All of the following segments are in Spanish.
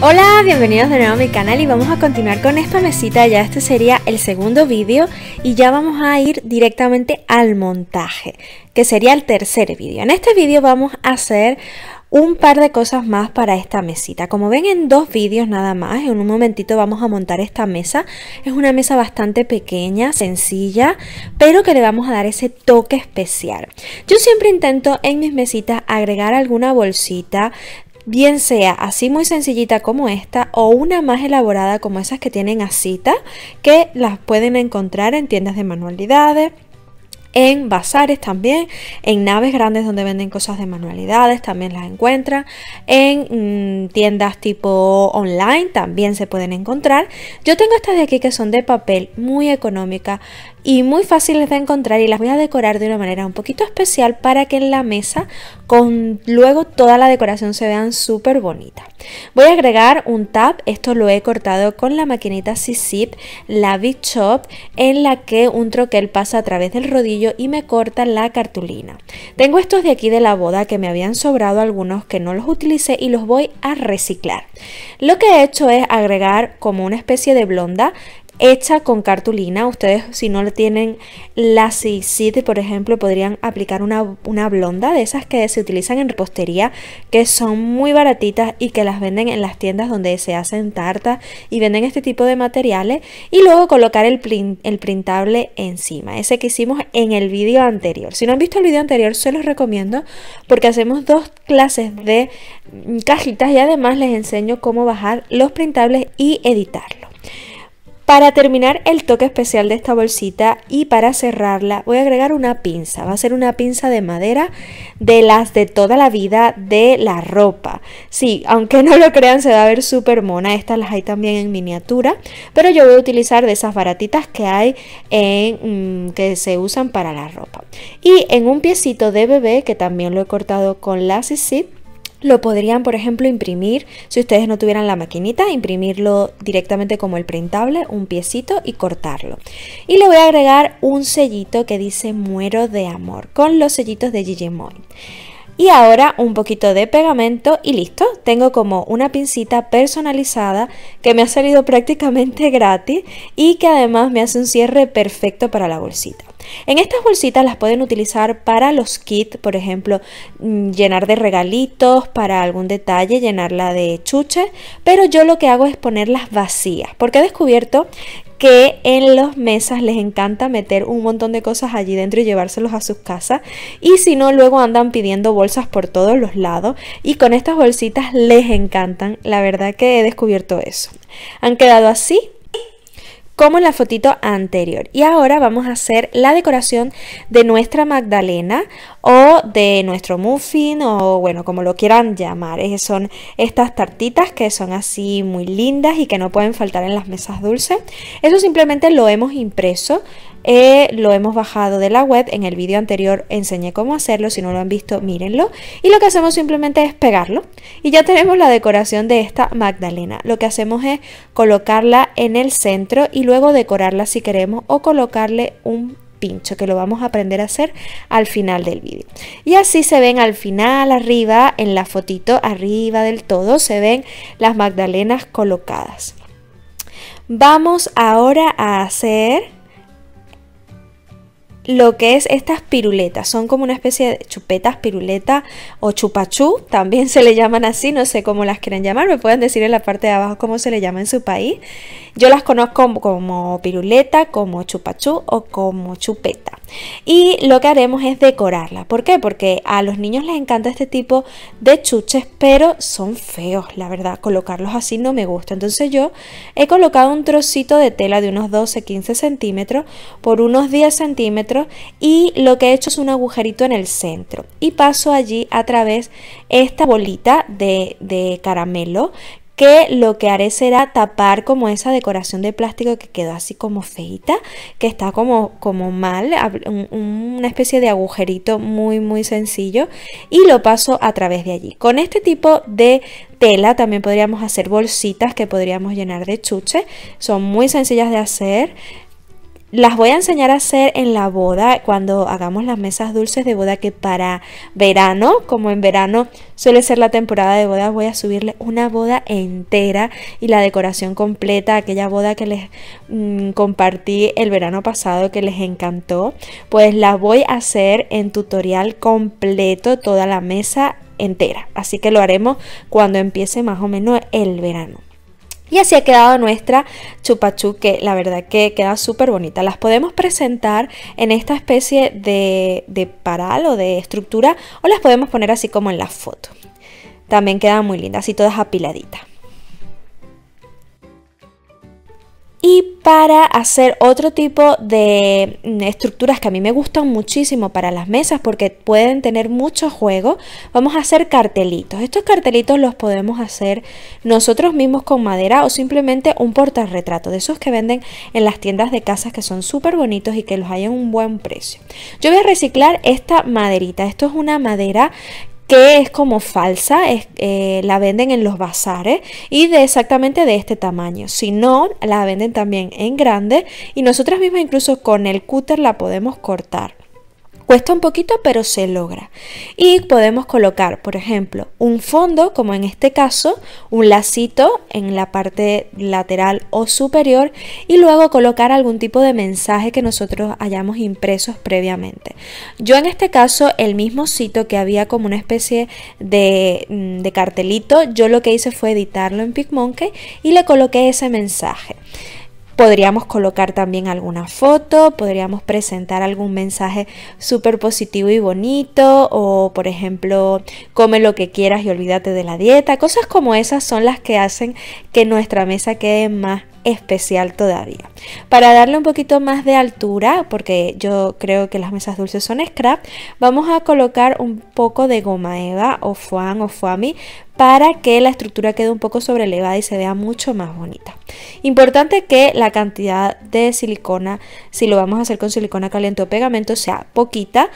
Hola, bienvenidos de nuevo a mi canal y vamos a continuar con esta mesita, ya este sería el segundo vídeo y ya vamos a ir directamente al montaje, que sería el tercer vídeo. En este vídeo vamos a hacer un par de cosas más para esta mesita. Como ven en dos vídeos nada más, en un momentito vamos a montar esta mesa. Es una mesa bastante pequeña, sencilla, pero que le vamos a dar ese toque especial. Yo siempre intento en mis mesitas agregar alguna bolsita bien sea así muy sencillita como esta o una más elaborada como esas que tienen cita. que las pueden encontrar en tiendas de manualidades, en bazares también, en naves grandes donde venden cosas de manualidades también las encuentran, en mm, tiendas tipo online también se pueden encontrar. Yo tengo estas de aquí que son de papel, muy económica, y muy fáciles de encontrar y las voy a decorar de una manera un poquito especial para que en la mesa con luego toda la decoración se vean súper bonita. Voy a agregar un tab, esto lo he cortado con la maquinita c la Big Chop, en la que un troquel pasa a través del rodillo y me corta la cartulina. Tengo estos de aquí de la boda que me habían sobrado algunos que no los utilicé y los voy a reciclar. Lo que he hecho es agregar como una especie de blonda hecha con cartulina. Ustedes, si no lo tienen la City, por ejemplo, podrían aplicar una, blonda de esas que se utilizan en repostería, que son muy baratitas y que las venden en las tiendas donde se hacen tartas y venden este tipo de materiales. Y luego colocar el, el printable encima, ese que hicimos en el vídeo anterior. Si no han visto el vídeo anterior, se los recomiendo porque hacemos dos clases de cajitas y además les enseño cómo bajar los printables y editarlos. Para terminar el toque especial de esta bolsita y para cerrarla voy a agregar una pinza. Va a ser una pinza de madera de las de toda la vida de la ropa. Sí, aunque no lo crean se va a ver súper mona. Estas las hay también en miniatura. Pero yo voy a utilizar de esas baratitas que hay en, mm, que se usan para la ropa. Y en un piecito de bebé que también lo he cortado con la zip lo podrían, por ejemplo, imprimir, si ustedes no tuvieran la maquinita, imprimirlo directamente como el printable, un piecito y cortarlo. Y le voy a agregar un sellito que dice muero de amor, con los sellitos de Gigi Moy. Y ahora un poquito de pegamento y listo. Tengo como una pincita personalizada que me ha salido prácticamente gratis y que además me hace un cierre perfecto para la bolsita. En estas bolsitas las pueden utilizar para los kits, por ejemplo, mm, llenar de regalitos, para algún detalle, llenarla de chuches, pero yo lo que hago es ponerlas vacías, porque he descubierto que en los mesas les encanta meter un montón de cosas allí dentro y llevárselos a sus casas. Y si no, luego andan pidiendo bolsas por todos los lados. Y con estas bolsitas les encantan. La verdad que he descubierto eso. Han quedado así como en la fotito anterior. Y ahora vamos a hacer la decoración de nuestra magdalena o de nuestro muffin o bueno, como lo quieran llamar. Es, son estas tartitas que son así muy lindas y que no pueden faltar en las mesas dulces. Eso simplemente lo hemos impreso. Eh, lo hemos bajado de la web, en el vídeo anterior enseñé cómo hacerlo, si no lo han visto mírenlo y lo que hacemos simplemente es pegarlo y ya tenemos la decoración de esta magdalena, lo que hacemos es colocarla en el centro y luego decorarla si queremos o colocarle un pincho que lo vamos a aprender a hacer al final del vídeo y así se ven al final arriba en la fotito arriba del todo se ven las magdalenas colocadas vamos ahora a hacer lo que es estas piruletas. Son como una especie de chupetas, piruleta o chupachú, también se le llaman así, no sé cómo las quieren llamar, me pueden decir en la parte de abajo cómo se le llama en su país. Yo las conozco como piruleta, como chupachú o como chupeta. Y lo que haremos es decorarla. ¿Por qué? Porque a los niños les encanta este tipo de chuches, pero son feos, la verdad. Colocarlos así no me gusta. Entonces yo he colocado un trocito de tela de unos 12-15 centímetros por unos 10 centímetros y lo que he hecho es un agujerito en el centro y paso allí a través esta bolita de, caramelo que lo que haré será tapar como esa decoración de plástico que quedó así como feita, que está como, como mal, una especie de agujerito muy muy sencillo y lo paso a través de allí. Con este tipo de tela también podríamos hacer bolsitas que podríamos llenar de chuches son muy sencillas de hacer, las voy a enseñar a hacer en la boda cuando hagamos las mesas dulces de boda que para verano, como en verano suele ser la temporada de bodas, voy a subirle una boda entera y la decoración completa, aquella boda que les mm, compartí el verano pasado que les encantó, pues la voy a hacer en tutorial completo, toda la mesa entera. Así que lo haremos cuando empiece más o menos el verano. Y así ha quedado nuestra chupachu, que la verdad que queda súper bonita. Las podemos presentar en esta especie de, de paral o de estructura o las podemos poner así como en la foto. También queda muy lindas, así todas apiladitas. y para hacer otro tipo de mm, estructuras que a mí me gustan muchísimo para las mesas porque pueden tener mucho juego, vamos a hacer cartelitos. Estos cartelitos los podemos hacer nosotros mismos con madera o simplemente un retrato de esos que venden en las tiendas de casas que son súper bonitos y que los hay un buen precio. Yo voy a reciclar esta maderita. Esto es una madera que es como falsa, es, eh, la venden en los bazares y de exactamente de este tamaño. Si no, la venden también en grande y nosotras mismas incluso con el cúter la podemos cortar. Cuesta un poquito, pero se logra. Y podemos colocar, por ejemplo, un fondo, como en este caso, un lacito en la parte lateral o superior y luego colocar algún tipo de mensaje que nosotros hayamos impresos previamente. Yo en este caso, el mismo sitio que había como una especie de, mm, de cartelito, yo lo que hice fue editarlo en PicMonkey y le coloqué ese mensaje. Podríamos colocar también alguna foto, podríamos presentar algún mensaje súper positivo y bonito o por ejemplo, come lo que quieras y olvídate de la dieta. Cosas como esas son las que hacen que nuestra mesa quede más especial todavía. Para darle un poquito más de altura, porque yo creo que las mesas dulces son scrap, vamos a colocar un poco de goma eva o foam o fuami para que la estructura quede un poco sobrelevada y se vea mucho más bonita. Importante que la cantidad de silicona, si lo vamos a hacer con silicona caliente o pegamento, sea poquita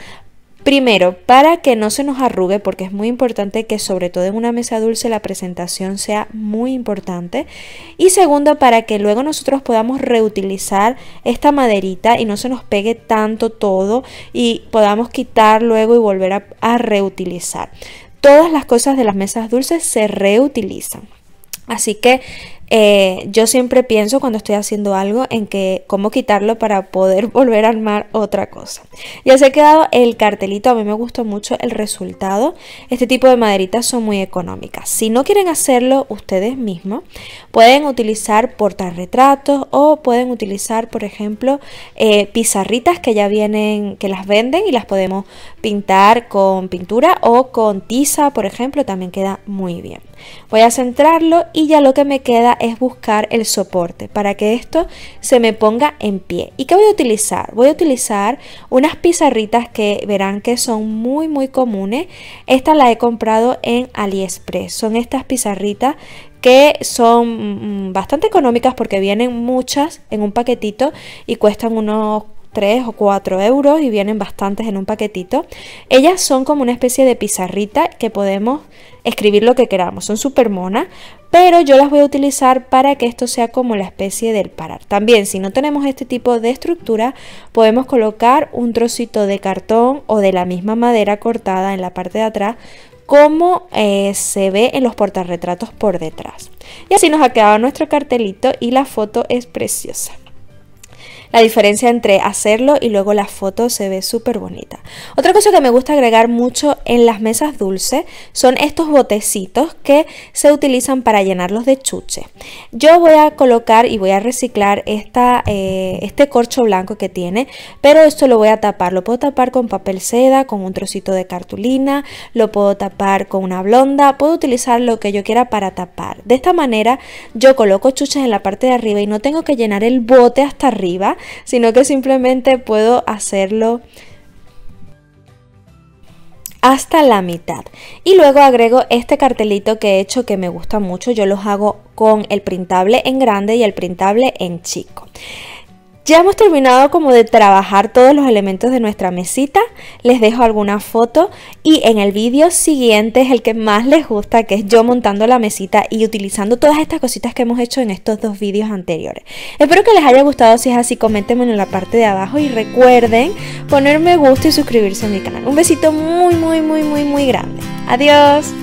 Primero, para que no se nos arrugue, porque es muy importante que sobre todo en una mesa dulce la presentación sea muy importante. Y segundo, para que luego nosotros podamos reutilizar esta maderita y no se nos pegue tanto todo y podamos quitar luego y volver a, reutilizar. Todas las cosas de las mesas dulces se reutilizan. Así que eh, yo siempre pienso cuando estoy haciendo algo en que cómo quitarlo para poder volver a armar otra cosa. Ya se ha quedado el cartelito, a mí me gustó mucho el resultado. Este tipo de maderitas son muy económicas. Si no quieren hacerlo ustedes mismos, pueden utilizar portarretratos o pueden utilizar, por ejemplo, eh, pizarritas que ya vienen, que las venden y las podemos pintar con pintura o con tiza, por ejemplo, también queda muy bien. Voy a centrarlo y ya lo que me queda es buscar el soporte para que esto se me ponga en pie. ¿Y qué voy a utilizar? Voy a utilizar unas pizarritas que verán que son muy muy comunes. Esta la he comprado en AliExpress. Son estas pizarritas que son mm, mm, bastante económicas porque vienen muchas en un paquetito y cuestan unos 3 o 4 euros y vienen bastantes en un paquetito. Ellas son como una especie de pizarrita que podemos escribir lo que queramos. Son súper monas, pero yo las voy a utilizar para que esto sea como la especie del parar. También si no tenemos este tipo de estructura, podemos colocar un trocito de cartón o de la misma madera cortada en la parte de atrás como eh, se ve en los portarretratos por detrás. Y así nos ha quedado nuestro cartelito y la foto es preciosa. La diferencia entre hacerlo y luego la foto se ve súper bonita. Otra cosa que me gusta agregar mucho en las mesas dulces son estos botecitos que se utilizan para llenarlos de chuches. Yo voy a colocar y voy a reciclar eh, este corcho blanco que tiene, pero esto lo voy a tapar. Lo puedo tapar con papel seda, con un trocito de cartulina, lo puedo tapar con una blonda, puedo utilizar lo que yo quiera para tapar. De esta manera yo coloco chuches en la parte de arriba y no tengo que llenar el bote hasta arriba, sino que simplemente puedo hacerlo hasta la mitad. Y luego agrego este cartelito que he hecho que me gusta mucho. Yo los hago con el printable en grande y el printable en chico. Ya hemos terminado como de trabajar todos los elementos de nuestra mesita, les dejo alguna foto y en el vídeo siguiente es el que más les gusta que es yo montando la mesita y utilizando todas estas cositas que hemos hecho en estos dos vídeos anteriores. Espero que les haya gustado, si es así comentenme en la parte de abajo y recuerden ponerme gusto gusta y suscribirse a mi canal. Un besito muy muy muy muy muy grande. Adiós.